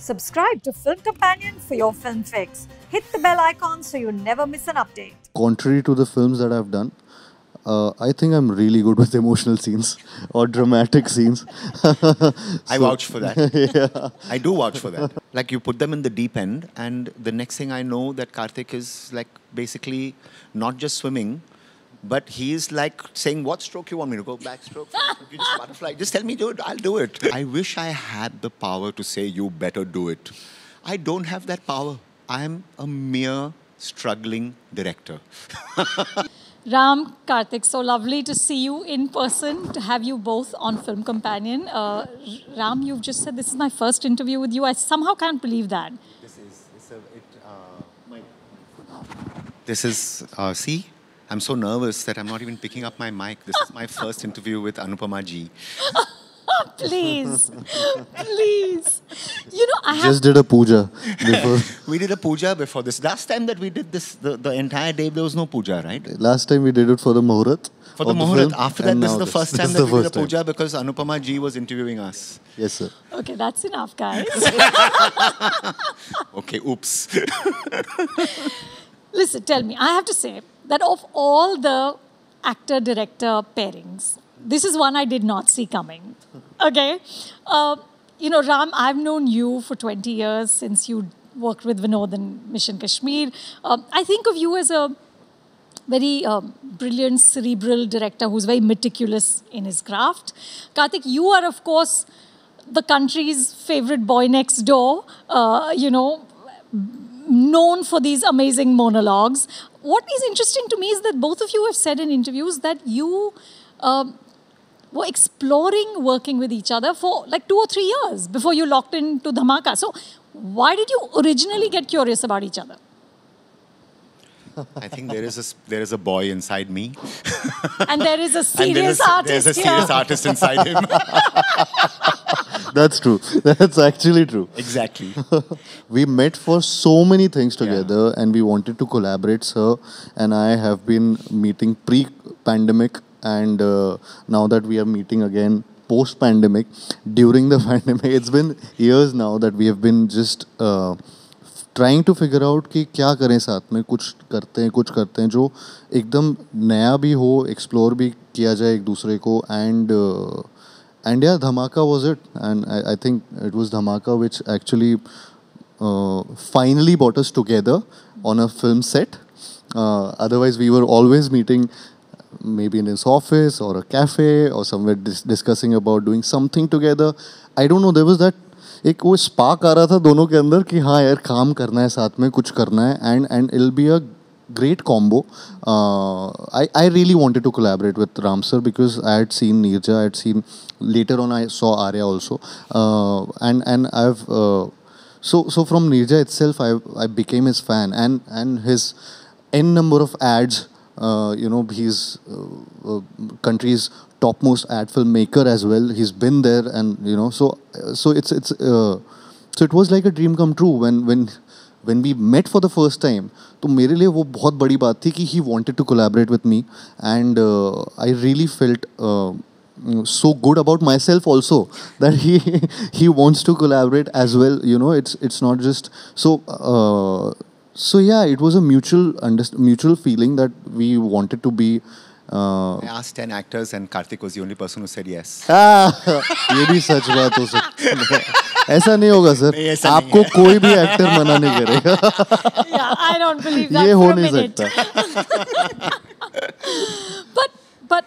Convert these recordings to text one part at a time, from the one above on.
Subscribe to Film Companion for your film fix. Hit the bell icon so you never miss an update. Contrary to the films that I've done, uh, I think I'm really good with emotional scenes or dramatic scenes. so, I vouch for that. yeah. I do vouch for that. Like you put them in the deep end, and the next thing I know, that Karthik is like basically not just swimming, but he's like saying, What stroke you want me to go? Backstroke? just butterfly? Just tell me, dude, I'll do it. I wish I had the power to say, You better do it. I don't have that power. I'm a mere struggling director. Ram, Karthik, so lovely to see you in person, to have you both on Film Companion. Uh, Ram, you've just said this is my first interview with you. I somehow can't believe that. This is, a, it, uh, my, this is, uh, see? I'm so nervous that I'm not even picking up my mic. This is my first interview with Anupama Ji. please, please. You know, I just did a puja before. we did a puja before this. Last time that we did this, the, the entire day there was no puja, right? Last time we did it for the muhurat. For the muhurat. After that, this is the this. first time that we did a puja time. because Anupama ji was interviewing us. Yes, sir. Okay, that's enough, guys. okay, oops. Listen, tell me. I have to say, that of all the actor director pairings, this is one I did not see coming. Okay? Uh, you know, Ram, I've known you for 20 years since you worked with Vinod in Mission Kashmir. Uh, I think of you as a very um, brilliant, cerebral director who's very meticulous in his craft. Karthik, you are, of course, the country's favorite boy next door, uh, you know, known for these amazing monologues. What is interesting to me is that both of you have said in interviews that you um, were exploring working with each other for like two or three years before you locked into Dhamaka. So, why did you originally get curious about each other? I think there is a there is a boy inside me, and there is a serious there is, artist. There's a serious here. artist inside him. that's true. That's actually true. Exactly. we met for so many things together yeah. and we wanted to collaborate, sir. And I have been meeting pre pandemic and uh, now that we are meeting again post pandemic, during the pandemic, it's been years now that we have been just. Uh, trying to figure out कि क्या करें साथ में कुछ करते हैं कुछ करते हैं जो एकदम नया भी हो एक्सप्लोर भी किया जाए एक दूसरे को and uh, And yeah, Dhamaka was it. And I, I think it was Dhamaka which actually uh, finally brought us together on a film set. Uh, otherwise, we were always meeting maybe in his office or a cafe or somewhere dis- discussing about doing something together. I don't know, there was that एक वो spark आ रहा था दोनों के अंदर कि हाँ यार काम करना है साथ में कुछ करना है and and I'll be a great combo. Uh, I, I really wanted to collaborate with Ram sir because I had seen Nirja, I had seen later on I saw Arya also, uh, and and I've uh, so so from Nirja itself I I became his fan and and his n number of ads. Uh, you know he's uh, uh, country's topmost ad filmmaker as well. He's been there, and you know so so it's it's so it was like a dream come true when when when we met for the first time तो मेरे लिए वो बहुत बड़ी बात थी कि he wanted to collaborate with me and uh, I really felt uh, so good about myself also that he he wants to collaborate as well you know it's it's not just so uh, so yeah it was a mutual underst- mutual feeling that we wanted to be uh, I asked 10 actors and Karthik was the only person who said yes. Ah, ये भी सच बात हो सकती है ऐसा नहीं होगा sir नहीं, आपको नहीं कोई भी एक्टर मना नहीं करेगा ये हो नहीं सकता but but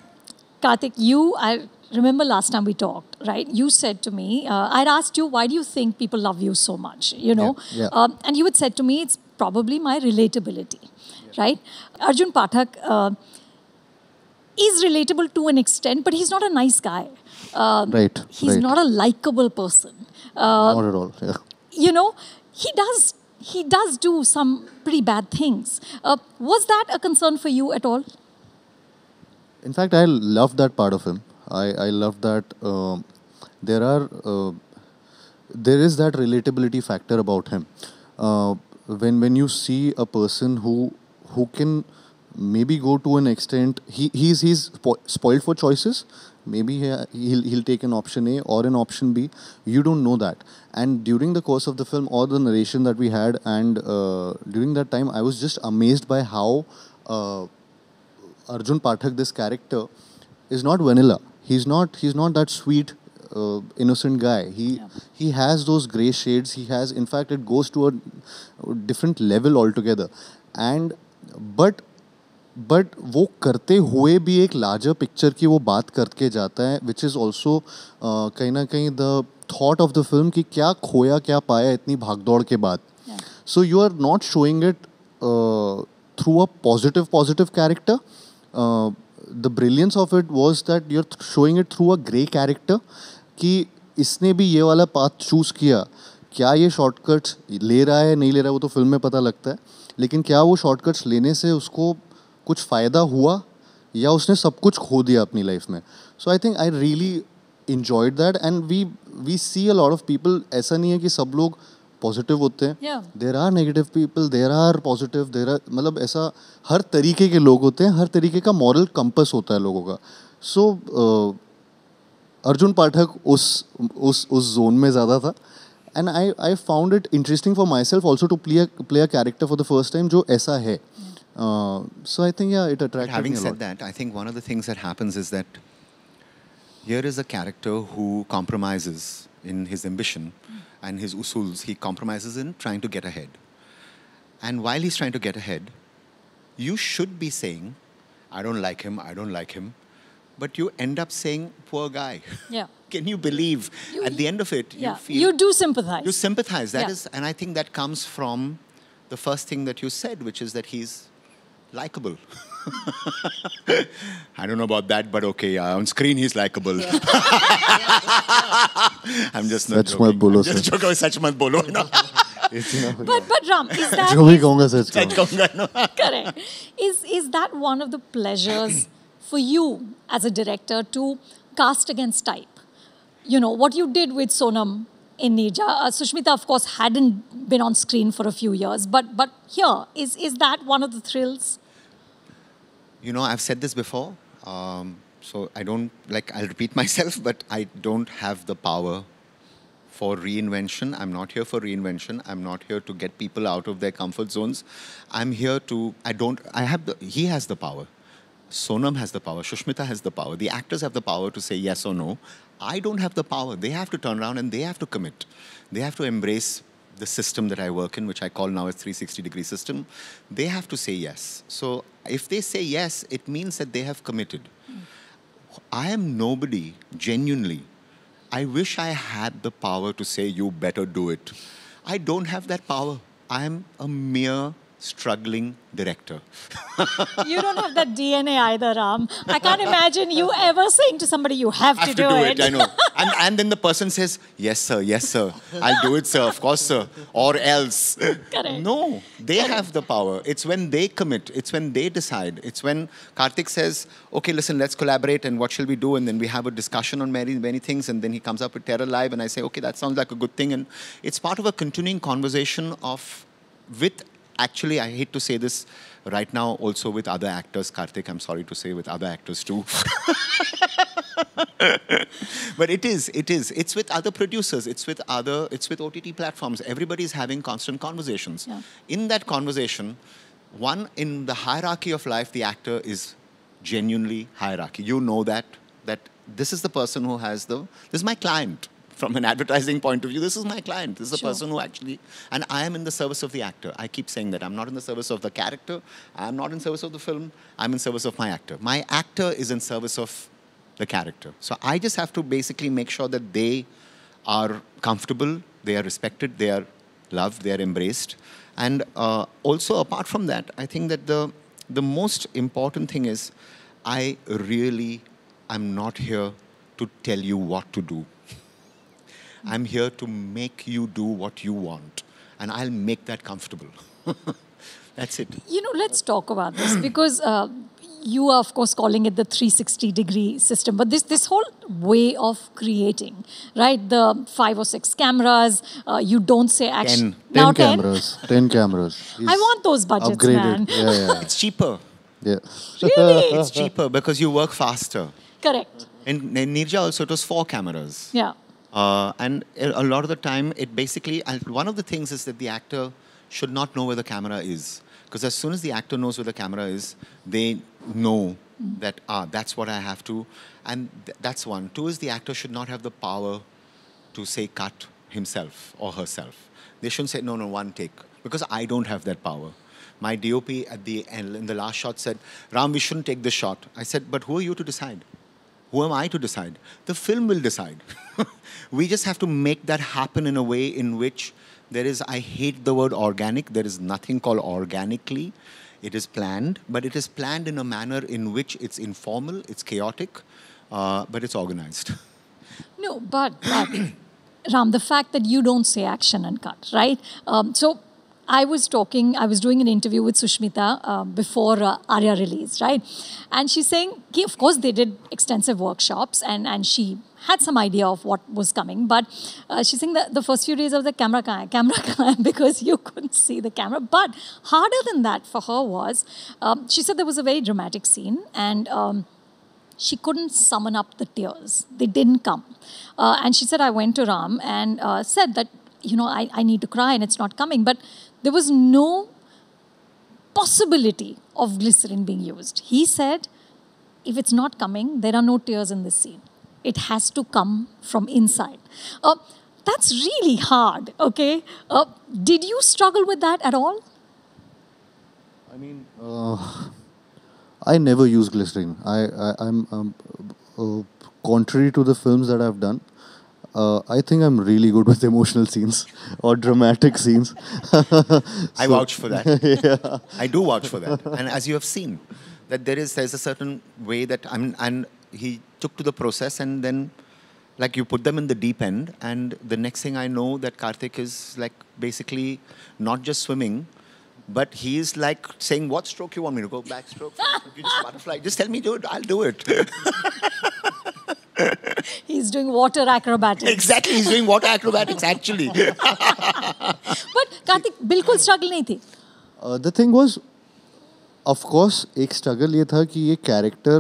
Karthik, you, I remember last time we talked, right? You said to me, uh, I'd asked you, why do you think people love you so much? You know? Yeah, yeah. Um, and you had said to me, it's probably my relatability, yeah. right? Arjun Pathak uh, is relatable to an extent, but he's not a nice guy. Um, right. He's right. not a likable person. Uh, not at all. Yeah. You know, he does he does do some pretty bad things. Uh, was that a concern for you at all? In fact, I love that part of him. I I love that um, there are uh, there is that relatability factor about him. Uh, when when you see a person who who can maybe go to an extent he he's he's spoiled for choices Maybe uh, he'll, he'll take an option A or an option B. You don't know that. And during the course of the film or the narration that we had, and uh, during that time, I was just amazed by how uh, Arjun Pathak, this character, is not vanilla. He's not. He's not that sweet uh, innocent guy. He yeah. he has those gray shades. He has, in fact, it goes to a different level altogether. And but but वो करते हुए भी एक larger picture की वो बात करके जाता है विच इज़ ऑल्सो कहीं ना कहीं the thought of the film कि क्या खोया क्या पाया इतनी भागदौड़ के बाद so you are not showing it through a positive positive character the brilliance of it was that you are showing it through a grey character कि इसने भी ये वाला पाथ चूज़ किया क्या ये शॉर्टकट्स ले रहा है नहीं ले रहा है वो तो फिल्म में पता लगता है लेकिन क्या वो शॉर्टकट्स लेने से उसको कुछ फ़ायदा हुआ या उसने सब कुछ खो दिया अपनी लाइफ में so I think I really enjoyed that and we we see a lot of people ऐसा नहीं है कि सब लोग पॉजिटिव होते हैं there are negative people there are positive there are मतलब ऐसा हर तरीके के लोग होते हैं हर तरीके का मॉरल कंपस होता है लोगों का सो so, uh, अर्जुन पाठक उस उस उस जोन में ज़्यादा था and I I found it interesting for myself also to play play a character for the first time जो ऐसा है Uh, so I think yeah, it attracted. But having said lot. that, I think one of the things that happens is that here is a character who compromises in his ambition and his usuls. He compromises in trying to get ahead, and while he's trying to get ahead, you should be saying, "I don't like him. I don't like him," but you end up saying, "Poor guy." Yeah. Can you believe? You, at the end of it, yeah. you feel you do sympathize. You sympathize. That yeah. is, and I think that comes from the first thing that you said, which is that he's likable. I don't know about that, but okay, uh, on screen he's likable. I'm just not Sachmat bolo. Just eh? joke with Sachmat bolo. No? but but Ram, is that Correct. Is is that one of the pleasures for you as a director to cast against type? You know what you did with Sonam in Nija. Uh, Sushmita, of course, hadn't been on screen for a few years, but but here is is that one of the thrills? you know, I've said this before, um, so I don't, like, I'll repeat myself, but I don't have the power for reinvention. I'm not here for reinvention. I'm not here to get people out of their comfort zones. I'm here to, I don't, I have the, he has the power. Sonam has the power. Shushmita has the power. The actors have the power to say yes or no. I don't have the power. They have to turn around and they have to commit. They have to embrace the system that I work in, which I call now a 360 degree system, they have to say yes. So if they say yes, it means that they have committed. Mm. I am nobody, genuinely. I wish I had the power to say, you better do it. I don't have that power. I am a mere struggling director. you don't have that DNA either, Ram. I can't imagine you ever saying to somebody, you have, have to, do, to do it. it. I know. And, and then the person says, yes, sir, yes, sir. I'll do it, sir, of course, sir. Or else. Correct. No, they Correct. have the power. It's when they commit. It's when they decide. It's when Karthik says, okay, listen, let's collaborate and what shall we do? And then we have a discussion on many, many things. And then he comes up with Terra Live and I say, okay, that sounds like a good thing. And it's part of a continuing conversation of with actually, I hate to say this right now, also with other actors, Karthik, I'm sorry to say, with other actors too. but it is, it is. It's with other producers, it's with other, it's with OTT platforms. Everybody's having constant conversations. Yeah. In that conversation, one, in the hierarchy of life, the actor is genuinely hierarchy. You know that, that this is the person who has the, this is my client from an advertising point of view, this is my client. This is the sure. person who actually, and I am in the service of the actor. I keep saying that. I'm not in the service of the character. I'm not in service of the film. I'm in service of my actor. My actor is in service of the character. So I just have to basically make sure that they are comfortable, they are respected, they are loved, they are embraced. And uh, also, apart from that, I think that the the most important thing is, I really, I'm not here to tell you what to do. I'm here to make you do what you want, and I'll make that comfortable. That's it. You know, let's talk about this because uh, you are, of course, calling it the 360 degree system, but this this whole way of creating, right? The five or six cameras, uh, you don't say action. Ten. Now ten, ten cameras. ten cameras. I want those budgets, upgraded. man. Yeah, yeah. it's cheaper. Yeah. Really? it's cheaper because you work faster. Correct. And in Nirja also, it was four cameras. Yeah. Uh, and a lot of the time, it basically, one of the things is that the actor should not know where the camera is. Because as soon as the actor knows where the camera is, they know that, ah, that's what I have to. And th that's one. Two is the actor should not have the power to say cut himself or herself. They shouldn't say, no, no, one take. Because I don't have that power. My DOP at the end, in the last shot said, Ram, we shouldn't take this shot. I said, but who are you to decide? Who am I to decide? The film will decide. we just have to make that happen in a way in which there is, I hate the word organic, there is nothing called organically. It is planned, but it is planned in a manner in which it's informal, it's chaotic, uh, but it's organized. No, but, but Ram, the fact that you don't say action and cut, right? Um, so I was talking, I was doing an interview with Sushmita uh, before uh, Arya release, right? And she's saying, of course, they did extensive workshops and, and she had some idea of what was coming, but uh, she's saying that the first few days of the camera camera because you couldn't see the camera. But harder than that for her was, um, she said there was a very dramatic scene and um, she couldn't summon up the tears. They didn't come. Uh, and she said, I went to Ram and uh, said that you know, I, I need to cry and it's not coming. But there was no possibility of glycerin being used. He said, if it's not coming, there are no tears in this scene. It has to come from inside. Uh, that's really hard, okay? Uh, did you struggle with that at all? I mean, uh, I never use glycerin. I, I, am um, uh, contrary to the films that I've done, uh, I think I'm really good with emotional scenes or dramatic scenes. so, I vouch for that. yeah. I do vouch for that. And as you have seen, that there is there's a certain way that I mean, and he took to the process, and then like you put them in the deep end, and the next thing I know, that Karthik is like basically not just swimming, but he's like saying, "What stroke you want me to go? Backstroke, just butterfly. Just tell me, do it. I'll do it." he's doing water acrobatics. Exactly, he's doing water acrobatics actually. but Karthik बिल्कुल struggle नहीं थी. the thing was, of course, एक struggle ये था कि ये character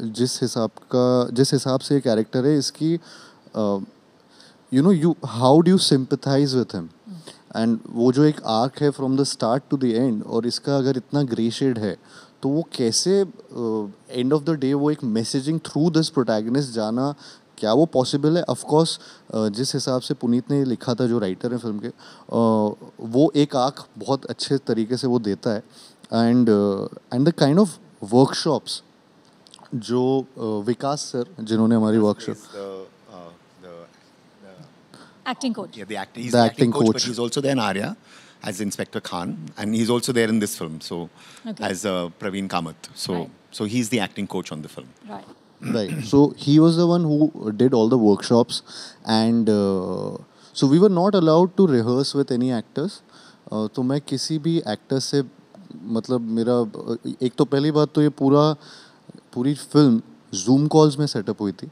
जिस हिसाब का जिस हिसाब से ये character है इसकी you know you how do you sympathise with him and वो जो एक आर्क है from the start to the end और इसका अगर इतना ग्रे शेड है तो वो कैसे एंड ऑफ द डे वो एक मैसेजिंग थ्रू दिस प्रोटैगनिस्ट जाना क्या वो पॉसिबल है ऑफकोर्स जिस हिसाब से पुनीत ने लिखा था जो राइटर है फिल्म के वो एक आँख बहुत अच्छे तरीके से वो देता है and and the kind of workshops जो विकास सर जिन्होंने हमारी workshop acting coach Yeah, the acting. He's the acting, acting as Inspector Khan, and he's also there in this film. So okay. as uh, Praveen Kamath. So right. so he's the acting coach on the film. Right. right. So he was the one who did all the workshops, and uh, so we were not allowed to rehearse with any actors. Uh, तो मैं किसी भी actor से मतलब मेरा एक तो पहली बात तो ये पूरा पूरी फिल्म जूम कॉल्स में सेटअप हुई थी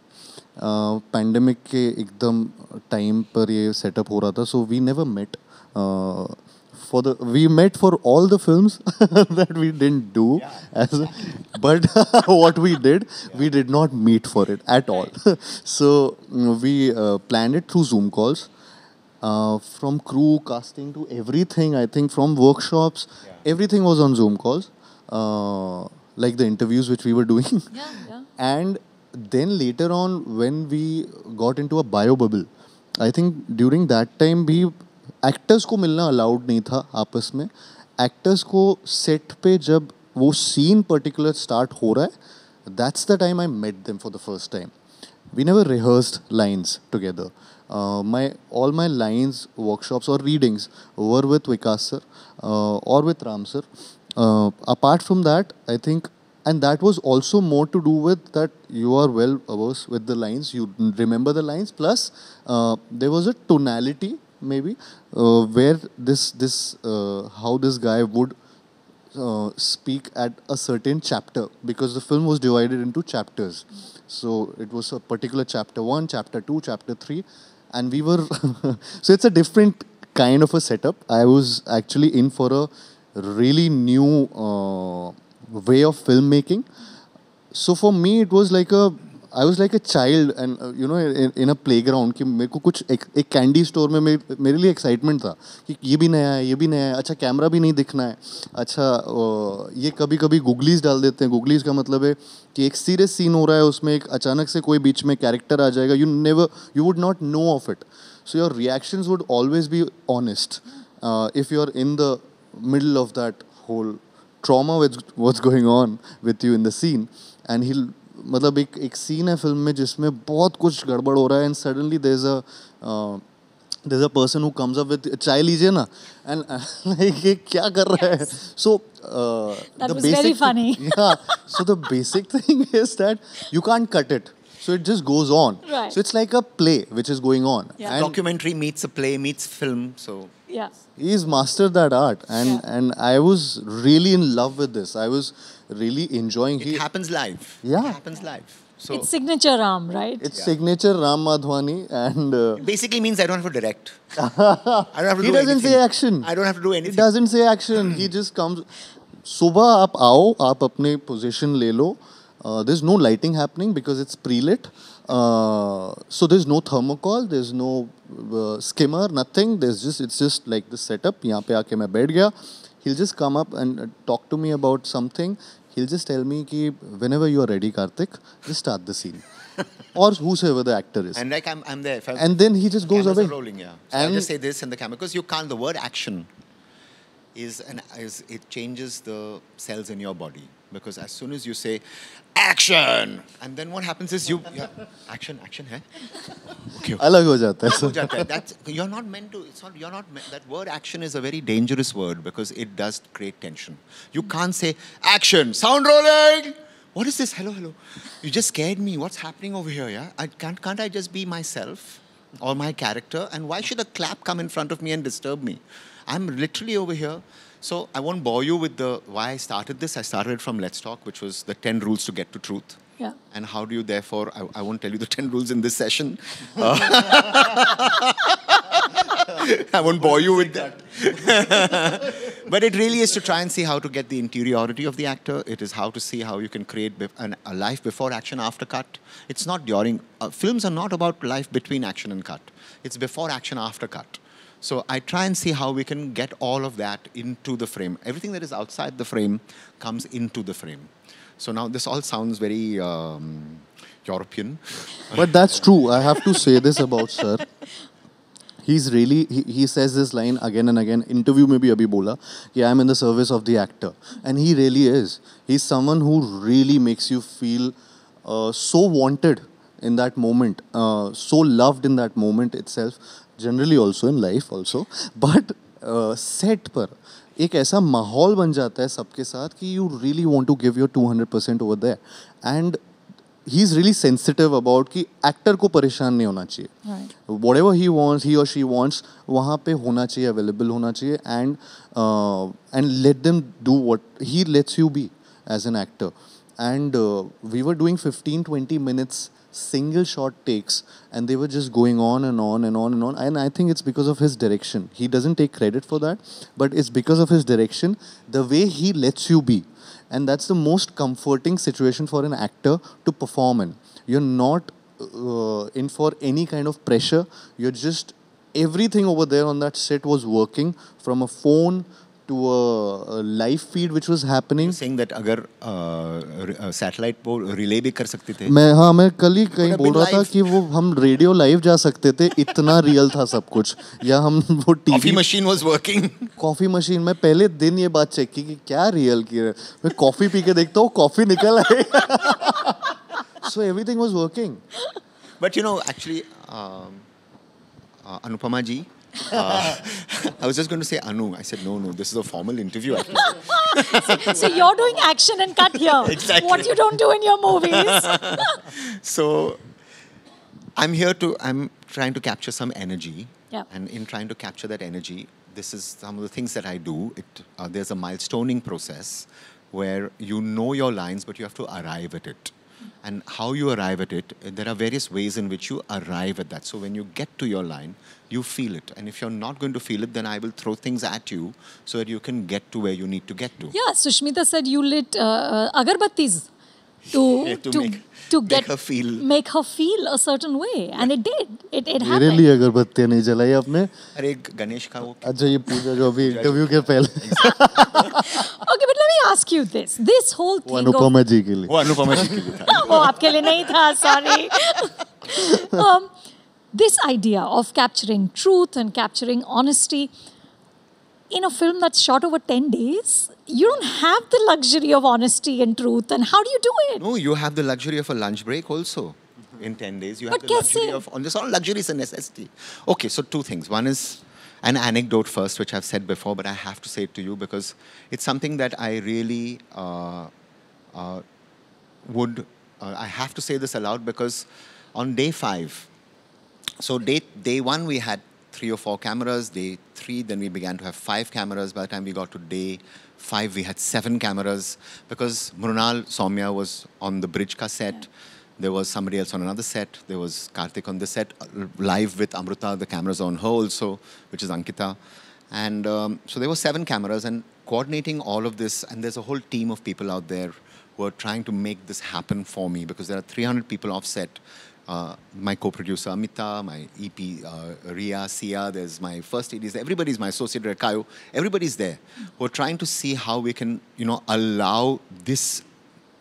पैंडमिक के एकदम टाइम पर ये सेटअप हो रहा था so we never met for the we met for all the films that we didn't do yeah. as a, but what we did yeah. we did not meet for it at all so mm, we uh, planned it through zoom calls uh, from crew casting to everything i think from workshops yeah. everything was on zoom calls uh, like the interviews which we were doing and then later on when we got into a bio bubble i think during that time we actors को मिलना allowed नहीं था आपस में actors को set पे जब वो सीन पर्टिकुलर स्टार्ट हो रहा है that's the time I met them for the first time we never rehearsed lines together my all my lines workshops और readings were with Vikas sir और with Ram sir apart from that I think and that was also more to do with that you are well hours with the lines you remember the lines plus there was a tonality maybe uh, where this this uh, how this guy would uh, speak at a certain chapter because the film was divided into chapters so it was a particular chapter 1 chapter 2 chapter 3 and we were so it's a different kind of a setup i was actually in for a really new uh, way of filmmaking so for me it was like a I was like a child and you know in a playground कि मेरे को कुछ एक, एक candy store में मेरे लिए excitement था कि ये भी नया है ये भी नया है अच्छा कैमरा भी नहीं दिखना है अच्छा ये कभी कभी गूगलीज डाल देते हैं गूगलीज का मतलब है कि एक सीरियस सीन हो रहा है उसमें एक अचानक से कोई बीच में कैरेक्टर आ जाएगा you never you would not know of it so your reactions would always be honest if you are in the middle of that whole trauma with was going on with you in the scene and he'll मतलब एक एक scene है film में जिसमें बहुत कुछ गड़बड़ हो रहा है and suddenly there is a there is a person who comes up with chai लीजिए ना एंड ये क्या कर रहा है so the basic so the basic thing is that you can't cut it So it just goes on. Right. So it's like a play which is going on. Yeah. And documentary meets a play meets film. So yeah he's mastered that art and yeah. and i was really in love with this i was really enjoying it happens live yeah it happens live so it's signature ram right it's yeah. signature ram madhwani and uh, basically means i don't have to direct i don't have to he do doesn't anything. say action i don't have to do anything he doesn't say action he just comes सुबह आप आओ आप अपने position ले uh, there's no lighting happening because it's pre-lit. Uh, so there's no thermocol, there's no uh, skimmer, nothing. There's just it's just like this setup. He'll just come up and uh, talk to me about something. He'll just tell me कि whenever you are ready, Karthik, just start the scene. or whosoever the actor is. And like I'm, I'm there. I'm and then he just goes away. Rolling, yeah. So and I just say this in the camera because you can't. The word action is an is it changes the cells in your body because as soon as you say action and then what happens is you yeah, action action hai okay, alag ho jata hai. that's you're not meant to it's not you're not meant, that word action is a very dangerous word because it does create tension you can't say action sound rolling what is this hello hello you just scared me what's happening over here yeah i can't can't i just be myself or my character and why should a clap come in front of me and disturb me i'm literally over here so I won't bore you with the why I started this. I started from Let's Talk, which was the 10 rules to get to truth. Yeah. And how do you therefore, I, I won't tell you the 10 rules in this session. Uh, I won't bore you with that. but it really is to try and see how to get the interiority of the actor. It is how to see how you can create an, a life before action, after cut. It's not during. Uh, films are not about life between action and cut. It's before action, after cut. So I try and see how we can get all of that into the frame. Everything that is outside the frame comes into the frame. So now this all sounds very um, European. but that's true. I have to say this about Sir. He's really, he, he says this line again and again. Interview maybe Abhi bola, yeah, I'm in the service of the actor. And he really is. He's someone who really makes you feel uh, so wanted in that moment, uh, so loved in that moment itself, generally also in life also, but set uh, पर एक ऐसा माहौल बन जाता है सबके साथ कि you really want to give your two hundred percent over that and he is really sensitive about कि एक्टर को परेशान नहीं होना चाहिए whatever he wants he और शी वॉन्ट्स वहाँ पे होना चाहिए अवेलेबल होना चाहिए and and let them do what he lets you be as an actor and we were doing fifteen twenty minutes single shot takes and they were just going on and on and on and on and i think it's because of his direction he doesn't take credit for that but it's because of his direction the way he lets you be and that's the most comforting situation for an actor to perform in you're not uh, in for any kind of pressure you're just everything over there on that set was working from a phone to a, a live feed which was happening. You're saying that अगर satellite को relay भी कर सकते थे. मैं हाँ मैं कल ही कहीं बोल रहा था कि वो हम radio live जा सकते थे इतना real था सब कुछ या हम वो TV. Coffee machine was working. Coffee machine मैं पहले दिन ये बात check की कि क्या real की है. मैं coffee पी के देखता हूँ coffee निकल आई. so everything was working. But you know actually um, uh, Anupama ji. Uh, I was just going to say Anu. I said, no, no, this is a formal interview. so, so you're doing action and cut here. Exactly. What you don't do in your movies. so I'm here to, I'm trying to capture some energy. Yeah. And in trying to capture that energy, this is some of the things that I do. It, uh, there's a milestoning process where you know your lines, but you have to arrive at it and how you arrive at it, there are various ways in which you arrive at that. So when you get to your line, you feel it. And if you're not going to feel it, then I will throw things at you so that you can get to where you need to get to. Yeah, Sushmita said you lit uh, uh agarbattis to, yeah, to, to, make, to get, her feel make her feel a certain way yeah. and it did it it happened मेरे लिए अगरबत्तियां नहीं जलाई आपने अरे गणेश का वो अच्छा ये पूजा जो अभी इंटरव्यू के पहले ask you this. This whole thing. वो अनुपमा जी के लिए. वो अनुपमा जी के लिए था. वो आपके Sorry. um, this idea of capturing truth and capturing honesty in a film that's shot over 10 days, you don't have the luxury of honesty and truth. And how do you do it? No, you have the luxury of a lunch break also mm-hmm. in 10 days. You have the luxury it. of, on this all luxury is a necessity. Okay, so two things. One is an anecdote first, which I've said before, but I have to say it to you because it's something that I really uh, uh, would. Uh, I have to say this aloud because on day five, so day day one we had three or four cameras. Day three, then we began to have five cameras. By the time we got to day five, we had seven cameras because Murunal Somya was on the bridge cassette. Yeah. There was somebody else on another set. There was Karthik on this set, uh, live with Amruta. The cameras on her also, which is Ankita. And um, so there were seven cameras, and coordinating all of this, and there's a whole team of people out there who are trying to make this happen for me because there are 300 people offset. Uh, my co-producer Amita, my EP uh, Ria, Sia, there's my first EDs, everybody's my associate director, Kayo, everybody's there. We're trying to see how we can, you know, allow this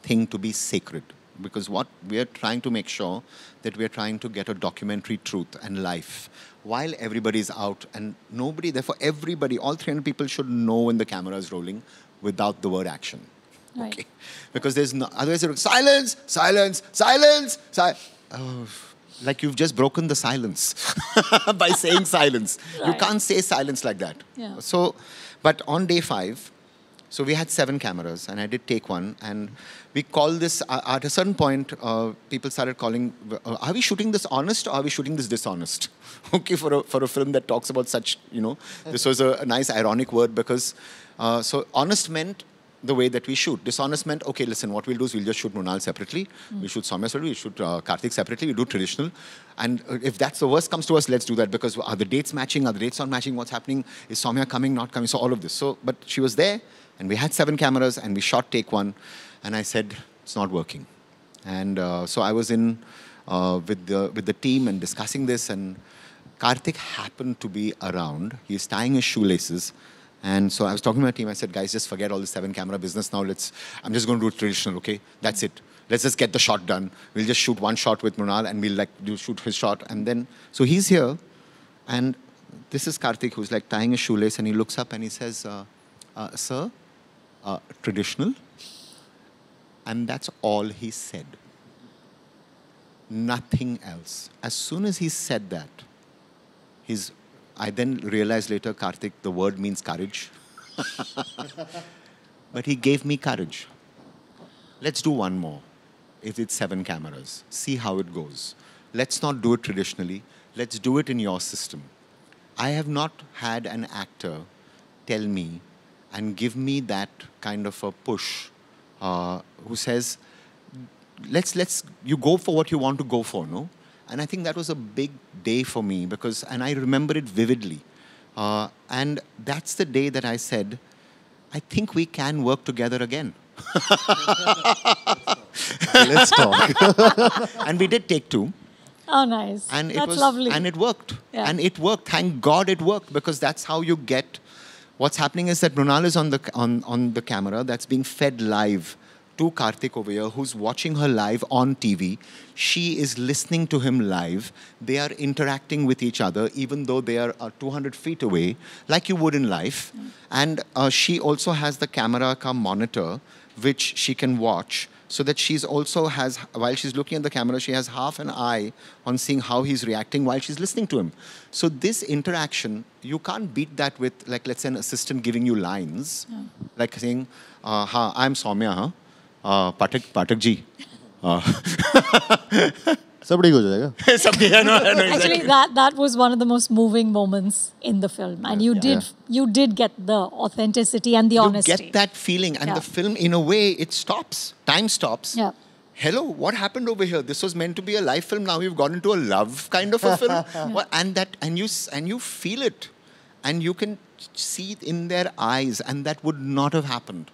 thing to be sacred because what we are trying to make sure that we are trying to get a documentary truth and life while everybody's out and nobody therefore everybody all 300 people should know when the camera is rolling without the word action right. okay because there's no otherwise it's silence silence silence si- oh, like you've just broken the silence by saying silence right. you can't say silence like that yeah. so but on day 5 so we had seven cameras, and I did take one. And we called this, uh, at a certain point, uh, people started calling, uh, are we shooting this honest or are we shooting this dishonest? okay, for a, for a film that talks about such, you know, this was a, a nice ironic word because, uh, so honest meant the way that we shoot. Dishonest meant, okay, listen, what we'll do is we'll just shoot Munal separately, mm. we shoot Soumya separately, we shoot uh, Karthik separately, we do traditional. And uh, if that's the worst comes to us, let's do that because are the dates matching, are the dates not matching, what's happening, is Soumya coming, not coming, so all of this. So, but she was there, and we had seven cameras and we shot take one. And I said, it's not working. And uh, so I was in uh, with, the, with the team and discussing this. And Karthik happened to be around. He's tying his shoelaces. And so I was talking to my team. I said, guys, just forget all the seven camera business now. Let's, I'm just going to do traditional, okay? That's it. Let's just get the shot done. We'll just shoot one shot with Munal and we'll like do shoot his shot. And then, so he's here. And this is Karthik who's like tying his shoelace and he looks up and he says, uh, uh, sir, uh, traditional. And that's all he said. Nothing else. As soon as he said that, his, I then realized later, Karthik, the word means courage. but he gave me courage. Let's do one more. If it's seven cameras, see how it goes. Let's not do it traditionally. Let's do it in your system. I have not had an actor tell me and give me that kind of a push uh, who says, let's, let's, you go for what you want to go for, no? And I think that was a big day for me because, and I remember it vividly. Uh, and that's the day that I said, I think we can work together again. Let's talk. and we did take two. Oh, nice. And it that's was, lovely. And it worked. Yeah. And it worked. Thank God it worked because that's how you get What's happening is that Brunal is on the, on, on the camera that's being fed live to Karthik over here, who's watching her live on TV. She is listening to him live. They are interacting with each other, even though they are uh, 200 feet away, like you would in life. Mm. And uh, she also has the camera come monitor, which she can watch so that she's also has, while she's looking at the camera, she has half an eye on seeing how he's reacting while she's listening to him. So this interaction, you can't beat that with, like, let's say an assistant giving you lines, no. like saying, uh, ha, I'm Somya, huh? Uh, Patak, Patak ji. Uh. सब ठीक actually that that was one of the most moving moments in the film and you yeah. did yeah. you did get the authenticity and the you honesty you get that feeling and yeah. the film in a way it stops time stops yeah hello what happened over here this was meant to be a life film now we've gone into a love kind of a film and that and you and you feel it and you can see it in their eyes and that would not have happened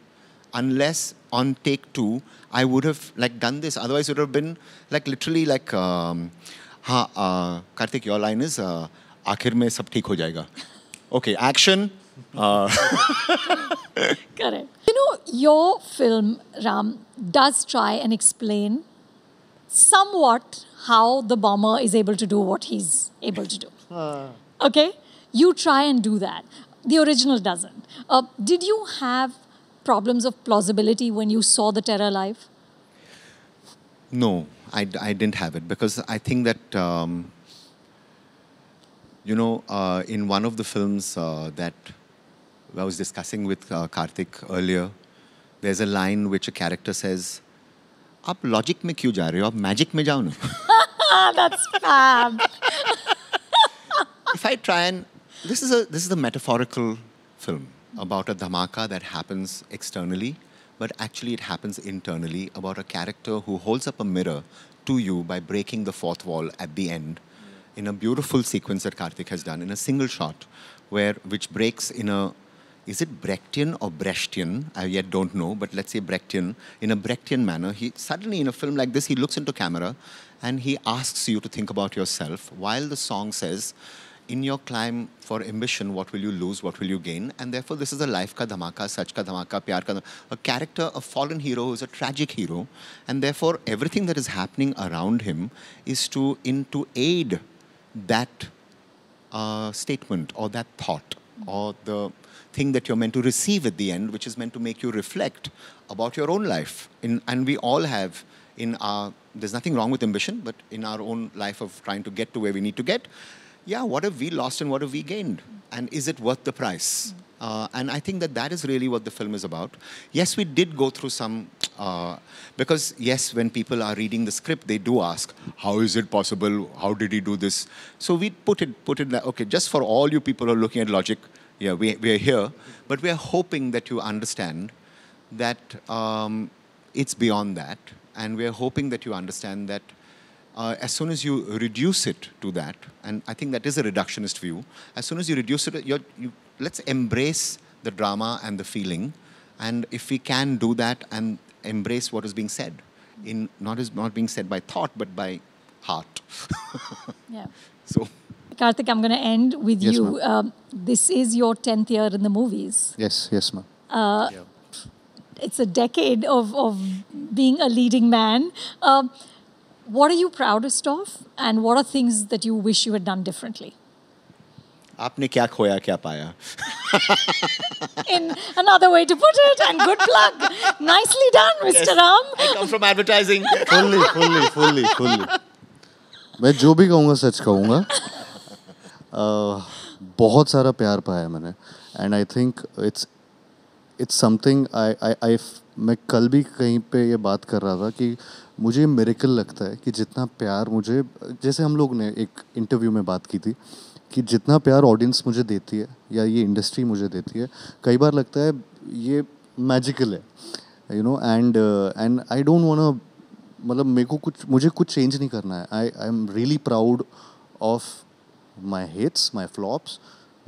unless on take two, I would have like done this. Otherwise, it would have been like literally like, um, ha, uh, Karthik, your line is, आखिर में सब ठीक हो जाएगा. Okay, action. Uh. Correct. You know, your film, Ram, does try and explain somewhat how the bomber is able to do what he's able to do. Okay? You try and do that. The original doesn't. Uh, did you have problems of plausibility when you saw the terror live? No, I, I didn't have it because I think that, um, you know, uh, in one of the films uh, that I was discussing with uh, Karthik earlier, there's a line which a character says, Up logic me kyu ja रहे magic आप magic में जाओ if i try and this is a this is a metaphorical film about a dhamaka that happens externally, but actually it happens internally about a character who holds up a mirror to you by breaking the fourth wall at the end in a beautiful sequence that Karthik has done in a single shot, where which breaks in a is it Brechtian or Brechtian? I yet don't know, but let's say Brechtian. In a Brechtian manner, he suddenly in a film like this, he looks into camera and he asks you to think about yourself while the song says, in your climb for ambition, what will you lose, what will you gain? And therefore, this is a life ka dhamaka, sach ka dhamaka, pyar ka dhamaka. A character, a fallen hero, is a tragic hero. And therefore, everything that is happening around him is to, in, to aid that uh, statement or that thought or the thing that you're meant to receive at the end, which is meant to make you reflect about your own life. In, and we all have in our, there's nothing wrong with ambition, but in our own life of trying to get to where we need to get, yeah, what have we lost and what have we gained? And is it worth the price? Uh, and I think that that is really what the film is about. Yes, we did go through some, uh, because yes, when people are reading the script, they do ask, how is it possible? How did he do this? So we put it, put it, okay, just for all you people who are looking at logic, yeah, we, we are here, but we are hoping that you understand that um, it's beyond that. And we are hoping that you understand that uh, as soon as you reduce it to that, and I think that is a reductionist view, as soon as you reduce it, you let's embrace the drama and the feeling. And if we can do that and embrace what is being said, in not as not being said by thought, but by heart. yeah. So. Karthik, I'm going to end with yes, you. Um, this is your 10th year in the movies. Yes, yes, ma'am. Uh, yeah. It's a decade of, of being a leading man. Um, what are you proudest of and what are things that you wish you had done differently आपने क्या खोया क्या पाया in another way to put it and good plug nicely done mr yes, ram i come from advertising fully fully fully fully मैं जो भी कहूँगा सच कहूँगा बहुत सारा प्यार पाया मैंने and I think it's it's something I I I मैं कल भी कहीं पे ये बात कर रहा था कि मुझे मेरिकल लगता है कि जितना प्यार मुझे जैसे हम लोग ने एक इंटरव्यू में बात की थी कि जितना प्यार ऑडियंस मुझे देती है या ये इंडस्ट्री मुझे देती है कई बार लगता है ये मैजिकल है you know and and I don't want मतलब मेरे को कुछ मुझे कुछ चेंज नहीं करना है I I am really proud of my hits my flops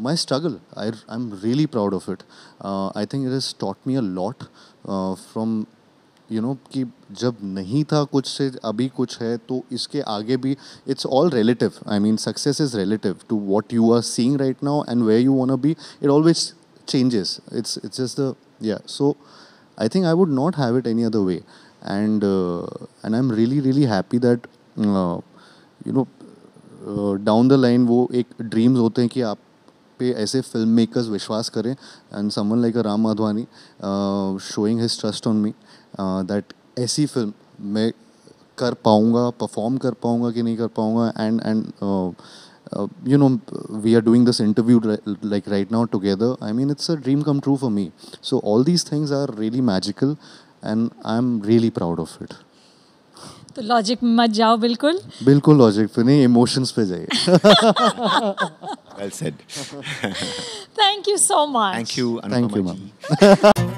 my struggle I I am really proud of it I think it is taught me a lot from you know कि जब नहीं था कुछ से अभी कुछ है तो इसके आगे भी it's all relative I mean success is relative to what you are seeing right now and way you want be it always changes it's it's just the या so I think I would not have it any other way and and I am really really happy that you know down the line वो एक dreams होते हैं कि आप पे ऐसे film filmmakers विश्वास करें and someone like a Ram Madhvani showing his trust on me that ऐसी फिल्म मैं कर पाऊँगा परफॉर्म कर पाऊँगा कि नहीं कर पाऊँगा and and you know we are doing this interview like right now together I mean it's a dream come true for me so all these things are really magical and I am really proud of it तो logic में मत जाओ बिल्कुल बिल्कुल logic पे नहीं emotions पे जाइए well said thank you so much thank you thank you ma'am